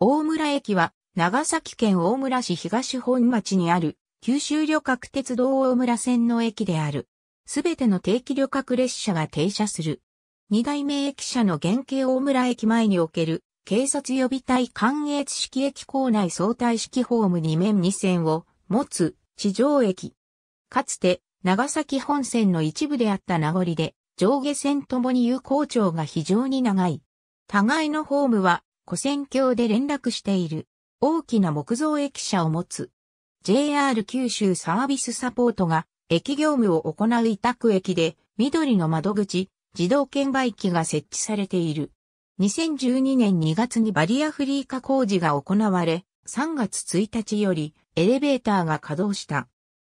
大村駅は、長崎県大村市東本町にある、九州旅客鉄道大村線の駅である。すべての定期旅客列車が停車する。二代目駅舎の原型大村駅前における、警察予備隊関越式駅構内相対式ホーム2面2線を持つ地上駅。かつて、長崎本線の一部であった名残で、上下線ともに有効長が非常に長い。互いのホームは古戦橋で連絡している。大きな木造駅舎を持つ。JR 九州サービスサポートが駅業務を行う委託駅で緑の窓口、自動券売機が設置されている。2012年2月にバリアフリー化工事が行われ、3月1日よりエレベーターが稼働した。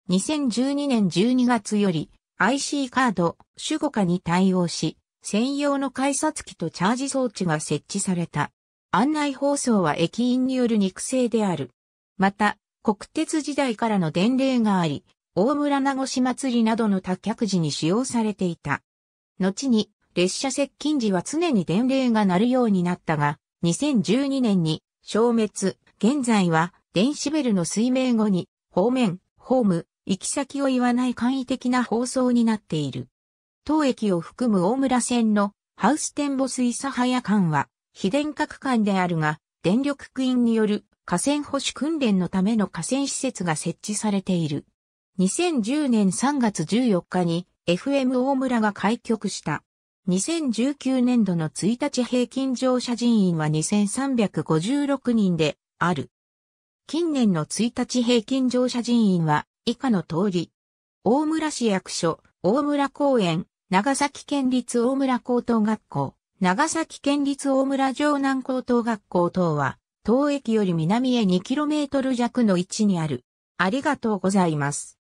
2012年12月より IC カード、主語化に対応し、専用の改札機とチャージ装置が設置された。案内放送は駅員による肉声である。また、国鉄時代からの伝令があり、大村名越祭りなどの多客時に使用されていた。後に、列車接近時は常に伝令が鳴るようになったが、2012年に消滅、現在は電子ベルの水明後に、方面、ホーム、行き先を言わない簡易的な放送になっている。当駅を含む大村線のハウステンボス諫早間は、非電化区間であるが、電力区員による河川保守訓練のための河川施設が設置されている。2010年3月14日に FM 大村が開局した。2019年度の1日平均乗車人員は2356人である。近年の1日平均乗車人員は以下の通り。大村市役所、大村公園、長崎県立大村高等学校。長崎県立大村城南高等学校等は、当駅より南へ 2km 弱の位置にある。ありがとうございます。